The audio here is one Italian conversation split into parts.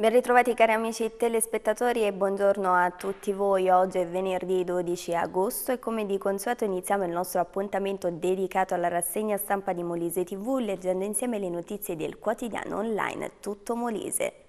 Ben ritrovati cari amici telespettatori e buongiorno a tutti voi. Oggi è venerdì 12 agosto e come di consueto iniziamo il nostro appuntamento dedicato alla rassegna stampa di Molise TV leggendo insieme le notizie del quotidiano online Tutto Molise.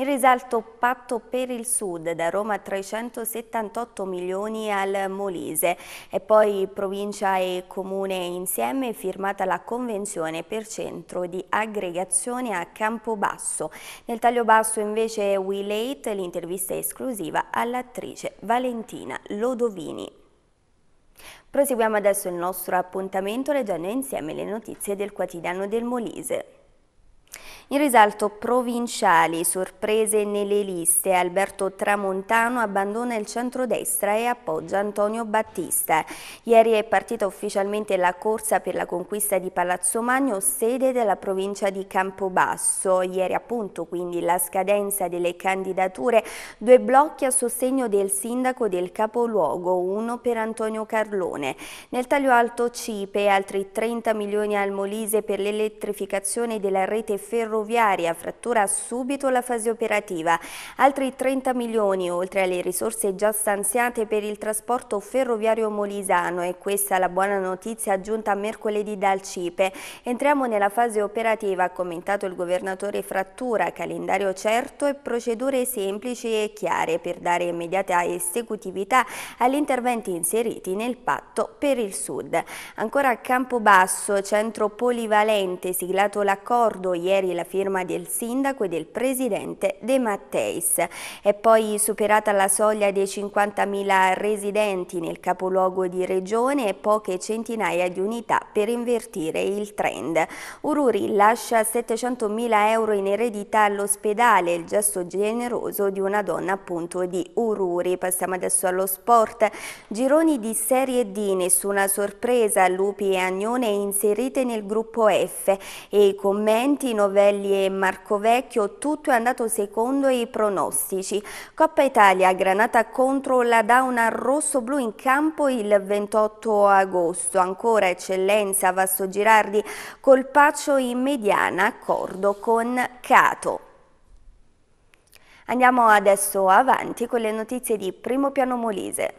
In risalto patto per il Sud, da Roma 378 milioni al Molise e poi provincia e comune insieme firmata la convenzione per centro di aggregazione a Campobasso. Nel taglio basso invece We Late, l'intervista esclusiva all'attrice Valentina Lodovini. Proseguiamo adesso il nostro appuntamento leggendo insieme le notizie del quotidiano del Molise. In risalto provinciali, sorprese nelle liste, Alberto Tramontano abbandona il centrodestra e appoggia Antonio Battista. Ieri è partita ufficialmente la corsa per la conquista di Palazzo Magno, sede della provincia di Campobasso. Ieri appunto quindi la scadenza delle candidature, due blocchi a sostegno del sindaco del capoluogo, uno per Antonio Carlone. Nel taglio alto Cipe, altri 30 milioni al Molise per l'elettrificazione della rete ferroviaria ferroviaria frattura subito la fase operativa. Altri 30 milioni, oltre alle risorse già stanziate per il trasporto ferroviario molisano, e questa la buona notizia aggiunta mercoledì dal CIPE. Entriamo nella fase operativa, ha commentato il governatore Frattura, calendario certo e procedure semplici e chiare per dare immediata esecutività agli interventi inseriti nel patto per il Sud. Ancora a Campobasso, centro polivalente, siglato l'accordo ieri la firma del sindaco e del presidente De Matteis. È poi superata la soglia dei 50.000 residenti nel capoluogo di regione e poche centinaia di unità per invertire il trend. Ururi lascia 700.000 euro in eredità all'ospedale, il gesto generoso di una donna appunto di Ururi. Passiamo adesso allo sport. Gironi di Serie D, nessuna sorpresa, Lupi e Agnone inserite nel gruppo F e i commenti novella Morbidelli e Vecchio, tutto è andato secondo i pronostici. Coppa Italia, Granata contro la Dauna rosso-blu in campo il 28 agosto. Ancora eccellenza Vasto Girardi, colpaccio in mediana, accordo con Cato. Andiamo adesso avanti con le notizie di Primo Piano Molise.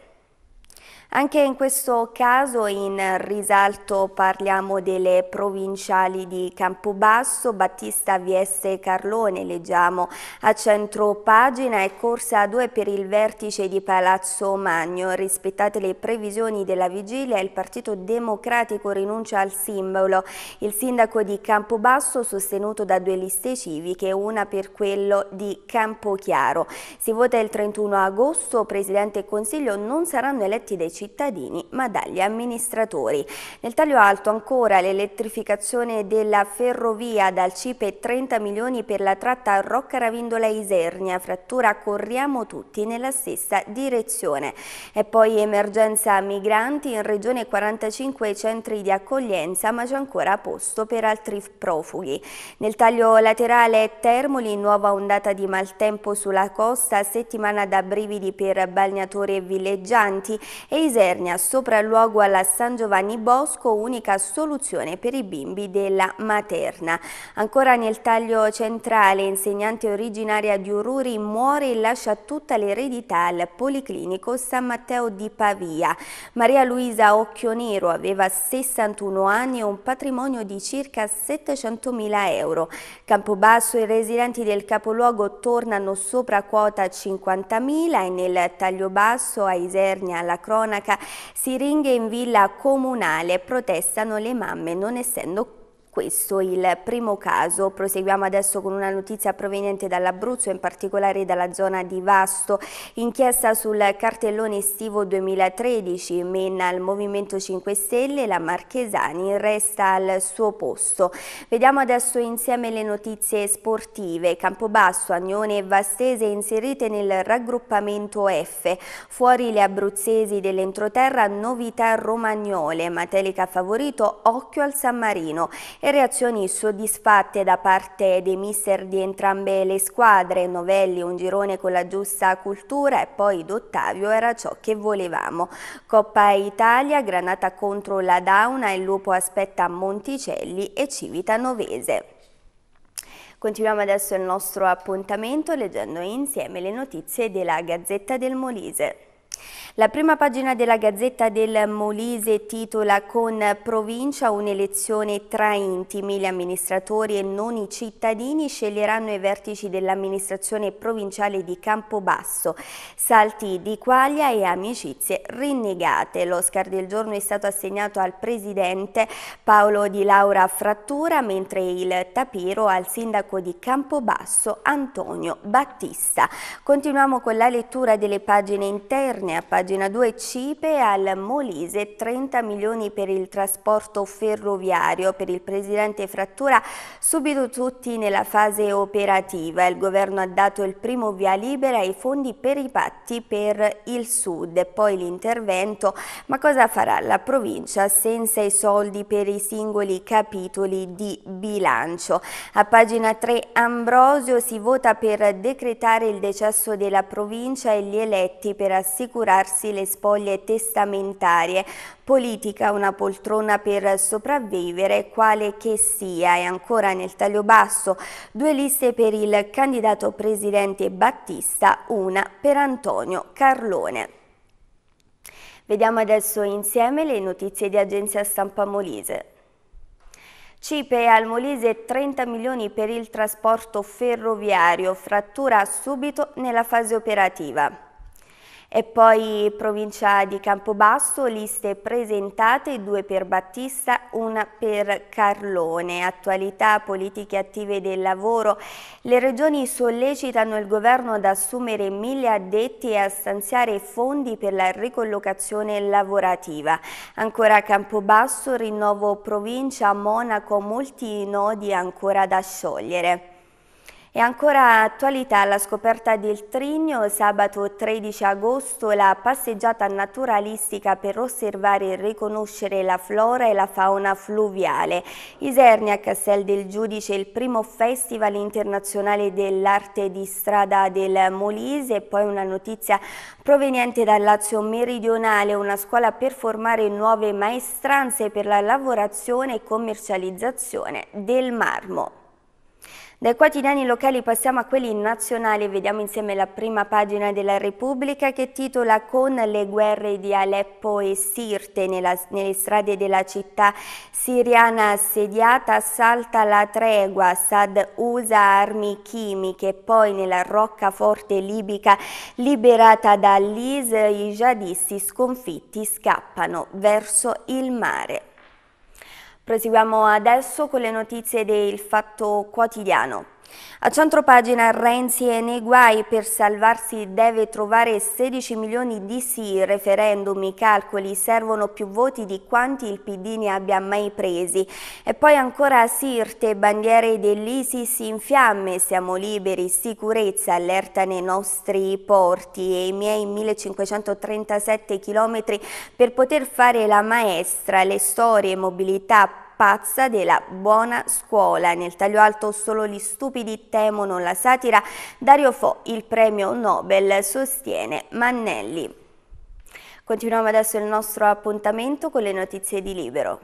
Anche in questo caso in risalto parliamo delle provinciali di Campobasso, Battista VS Carlone, leggiamo a centro pagina e corsa a due per il vertice di Palazzo Magno. Rispettate le previsioni della vigilia, il Partito Democratico rinuncia al simbolo. Il sindaco di Campobasso sostenuto da due liste civiche una per quello di Campochiaro. Si vota il 31 agosto, Presidente e Consiglio non saranno eletti dai cittadini cittadini ma dagli amministratori. Nel taglio alto ancora l'elettrificazione della ferrovia dal CIPE 30 milioni per la tratta Rocca Ravindola Isernia, frattura corriamo tutti nella stessa direzione. E poi emergenza migranti in regione 45 centri di accoglienza ma c'è ancora posto per altri profughi. Nel taglio laterale Termoli nuova ondata di maltempo sulla costa, settimana da brividi per balneatori e villeggianti e Isernia, sopralluogo alla San Giovanni Bosco, unica soluzione per i bimbi della materna. Ancora nel taglio centrale, insegnante originaria di Ururi muore e lascia tutta l'eredità al Policlinico San Matteo di Pavia. Maria Luisa Occhionero aveva 61 anni e un patrimonio di circa 700 mila euro. Campobasso i residenti del capoluogo tornano sopra quota 50.000 e nel taglio basso a Isernia la cronaca sindaca, siringhe in villa comunale, protestano le mamme non essendo questo il primo caso. Proseguiamo adesso con una notizia proveniente dall'Abruzzo, in particolare dalla zona di Vasto. Inchiesta sul cartellone estivo 2013, Menna al Movimento 5 Stelle, la Marchesani resta al suo posto. Vediamo adesso insieme le notizie sportive. Campobasso, Agnone e Vastese inserite nel raggruppamento F. Fuori le abruzzesi dell'entroterra, novità romagnole. Matelica favorito, occhio al San Marino e reazioni soddisfatte da parte dei mister di entrambe le squadre. Novelli un girone con la giusta cultura e poi d'Ottavio era ciò che volevamo. Coppa Italia, Granata contro la Dauna, il Lupo aspetta Monticelli e Civita Novese. Continuiamo adesso il nostro appuntamento leggendo insieme le notizie della Gazzetta del Molise. La prima pagina della Gazzetta del Molise titola con provincia un'elezione tra intimi. Gli amministratori e non i cittadini sceglieranno i vertici dell'amministrazione provinciale di Campobasso. Salti di quaglia e amicizie rinnegate. L'Oscar del giorno è stato assegnato al presidente Paolo Di Laura Frattura, mentre il tapiro al sindaco di Campobasso Antonio Battista. Continuiamo con la lettura delle pagine interne Infine, a pagina 2, Cipe al Molise, 30 milioni per il trasporto ferroviario. Per il Presidente Frattura, subito tutti nella fase operativa. Il Governo ha dato il primo via libera ai fondi per i patti per il Sud. Poi l'intervento, ma cosa farà la provincia senza i soldi per i singoli capitoli di bilancio? A pagina 3, Ambrosio si vota per decretare il decesso della provincia e gli eletti per assicurare assicurarsi le spoglie testamentarie. Politica una poltrona per sopravvivere, quale che sia. E ancora nel taglio basso, due liste per il candidato presidente Battista, una per Antonio Carlone. Vediamo adesso insieme le notizie di agenzia stampa Molise. Cipe al Molise 30 milioni per il trasporto ferroviario, frattura subito nella fase operativa e poi provincia di Campobasso, liste presentate, due per Battista, una per Carlone. Attualità, politiche attive del lavoro. Le regioni sollecitano il governo ad assumere mille addetti e a stanziare fondi per la ricollocazione lavorativa. Ancora Campobasso, rinnovo provincia, Monaco, molti nodi ancora da sciogliere. È ancora attualità la scoperta del Trigno, sabato 13 agosto la passeggiata naturalistica per osservare e riconoscere la flora e la fauna fluviale. Isernia Castel del Giudice il primo festival internazionale dell'arte di strada del Molise, poi una notizia proveniente dal Lazio meridionale, una scuola per formare nuove maestranze per la lavorazione e commercializzazione del marmo. Dai quotidiani locali passiamo a quelli nazionali vediamo insieme la prima pagina della Repubblica che titola Con le guerre di Aleppo e Sirte nella, nelle strade della città siriana assediata salta la tregua, Assad usa armi chimiche, poi nella roccaforte libica liberata dall'IS i jihadisti sconfitti scappano verso il mare. Proseguiamo adesso con le notizie del Fatto Quotidiano. A centropagina Renzi è nei guai, per salvarsi deve trovare 16 milioni di sì, referendum, i calcoli, servono più voti di quanti il PD ne abbia mai presi. E poi ancora Sirte, bandiere dell'Isis in fiamme, siamo liberi, sicurezza, allerta nei nostri porti e i miei 1537 chilometri per poter fare la maestra, le storie, mobilità, pazza della buona scuola. Nel taglio alto solo gli stupidi temono la satira, Dario Fo, il premio Nobel, sostiene Mannelli. Continuiamo adesso il nostro appuntamento con le notizie di Libero.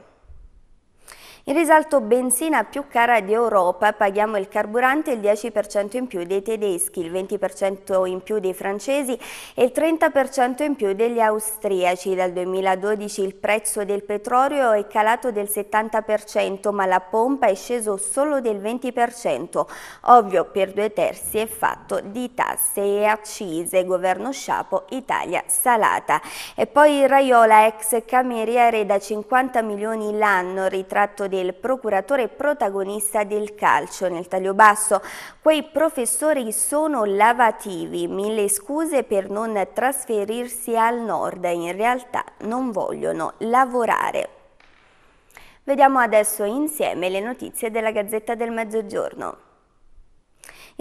In risalto benzina più cara di Europa, paghiamo il carburante il 10% in più dei tedeschi, il 20% in più dei francesi e il 30% in più degli austriaci. Dal 2012 il prezzo del petrolio è calato del 70%, ma la pompa è sceso solo del 20%. Ovvio, per due terzi è fatto di tasse e accise, governo sciapo, Italia salata. E poi Raiola, ex cameriere da 50 milioni l'anno, ritratto dei anche procuratore protagonista del calcio nel taglio basso. Quei professori sono lavativi, mille scuse per non trasferirsi al nord, in realtà non vogliono lavorare. Vediamo adesso insieme le notizie della Gazzetta del Mezzogiorno.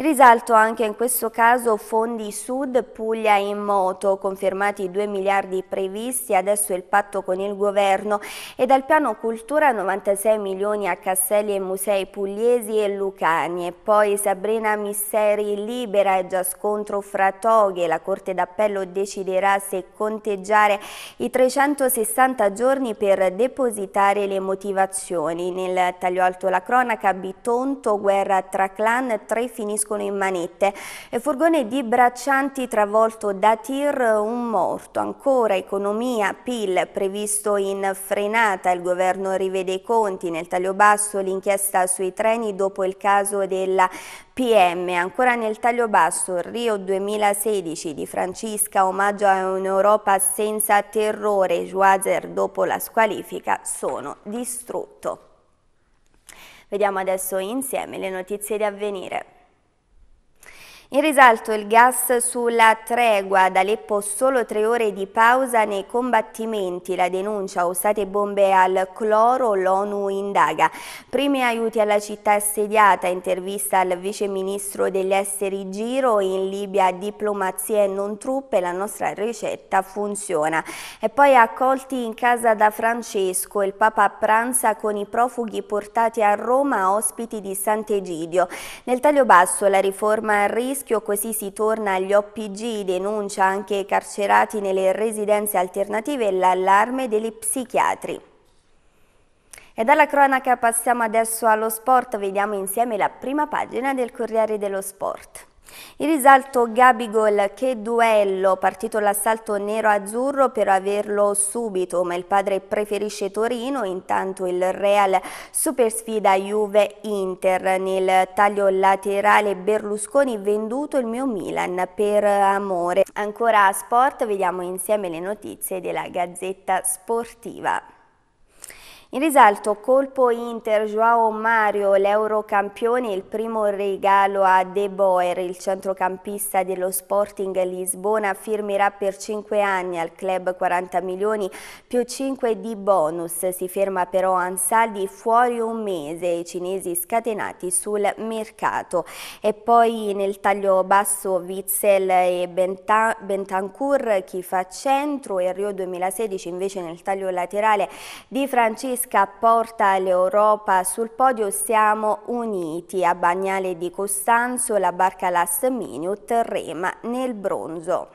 In risalto anche in questo caso fondi Sud Puglia in moto, confermati i 2 miliardi previsti, adesso il patto con il governo e dal piano cultura 96 milioni a Castelli e musei pugliesi e lucani e poi Sabrina Misseri libera e già scontro fra toghe, la Corte d'Appello deciderà se conteggiare i 360 giorni per depositare le motivazioni. Nel taglio alto la cronaca, Bitonto, guerra tra clan, tre finiscono finiscono in manette. E furgone di Braccianti travolto da tir, un morto. Ancora economia, PIL previsto in frenata. Il governo rivede i conti. Nel taglio basso l'inchiesta sui treni dopo il caso della PM. Ancora nel taglio basso Rio 2016 di Francisca, omaggio a un'Europa senza terrore. Juazer dopo la squalifica sono distrutto. Vediamo adesso insieme le notizie di avvenire. In risalto il gas sulla tregua ad Aleppo solo tre ore di pausa nei combattimenti, la denuncia usate bombe al cloro, l'ONU indaga. Primi aiuti alla città assediata, intervista al vice ministro degli esteri Giro, in Libia diplomazia e non truppe, la nostra ricetta funziona. E poi accolti in casa da Francesco, il Papa pranza con i profughi portati a Roma ospiti di Sant'Egidio. Nel taglio basso la riforma rischia rischio così si torna agli OPG, denuncia anche i carcerati nelle residenze alternative e l'allarme degli psichiatri. E dalla cronaca passiamo adesso allo sport, vediamo insieme la prima pagina del Corriere dello Sport. Il risalto Gabigol, che duello, partito l'assalto nero-azzurro per averlo subito, ma il padre preferisce Torino, intanto il Real supersfida Juve-Inter. Nel taglio laterale Berlusconi venduto il mio Milan per amore. Ancora a sport, vediamo insieme le notizie della Gazzetta Sportiva. In risalto colpo Inter, Joao Mario, l'Eurocampione, il primo regalo a De Boer, il centrocampista dello Sporting Lisbona, firmerà per 5 anni al club 40 milioni più 5 di bonus. Si ferma però Ansaldi fuori un mese, i cinesi scatenati sul mercato. E poi nel taglio basso Witzel e Bentan Bentancur, chi fa centro, e Rio 2016 invece nel taglio laterale di Francesco Francesca porta l'Europa sul podio Siamo uniti a Bagnale di Costanzo, la barca Last Minute rema nel bronzo.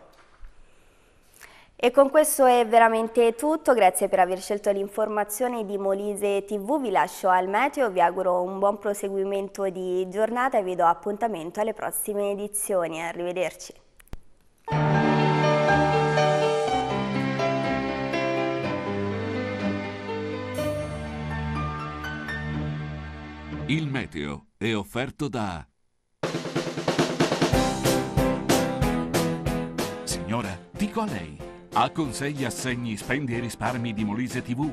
E con questo è veramente tutto, grazie per aver scelto l'informazione di Molise TV, vi lascio al meteo, vi auguro un buon proseguimento di giornata e vi do appuntamento alle prossime edizioni, arrivederci. Il meteo è offerto da... Signora, dico a lei, ha con sé gli assegni spendi e risparmi di Molise TV?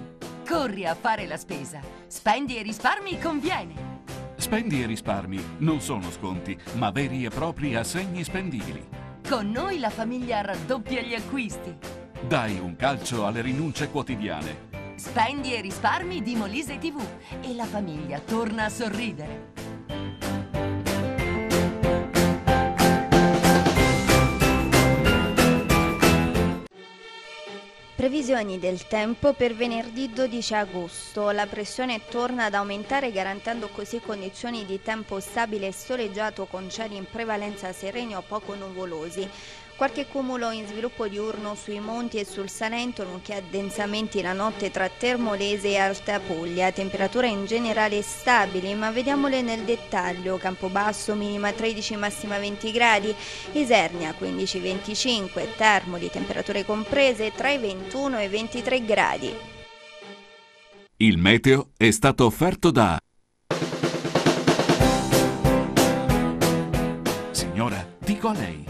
Corri a fare la spesa. Spendi e risparmi conviene. Spendi e risparmi non sono sconti, ma veri e propri assegni spendibili. Con noi la famiglia raddoppia gli acquisti. Dai un calcio alle rinunce quotidiane Spendi e risparmi di Molise TV e la famiglia torna a sorridere. Previsioni del tempo per venerdì 12 agosto. La pressione torna ad aumentare garantendo così condizioni di tempo stabile e soleggiato con cieli in prevalenza sereni o poco nuvolosi. Qualche cumulo in sviluppo diurno sui monti e sul Salento, nonché addensamenti la notte tra Termolese e Alta Puglia. Temperature in generale stabili, ma vediamole nel dettaglio. Campobasso minima 13, massima 20 gradi. Isernia 15-25, Termoli temperature comprese tra i 21 e i 23 gradi. Il meteo è stato offerto da... Signora, dico a lei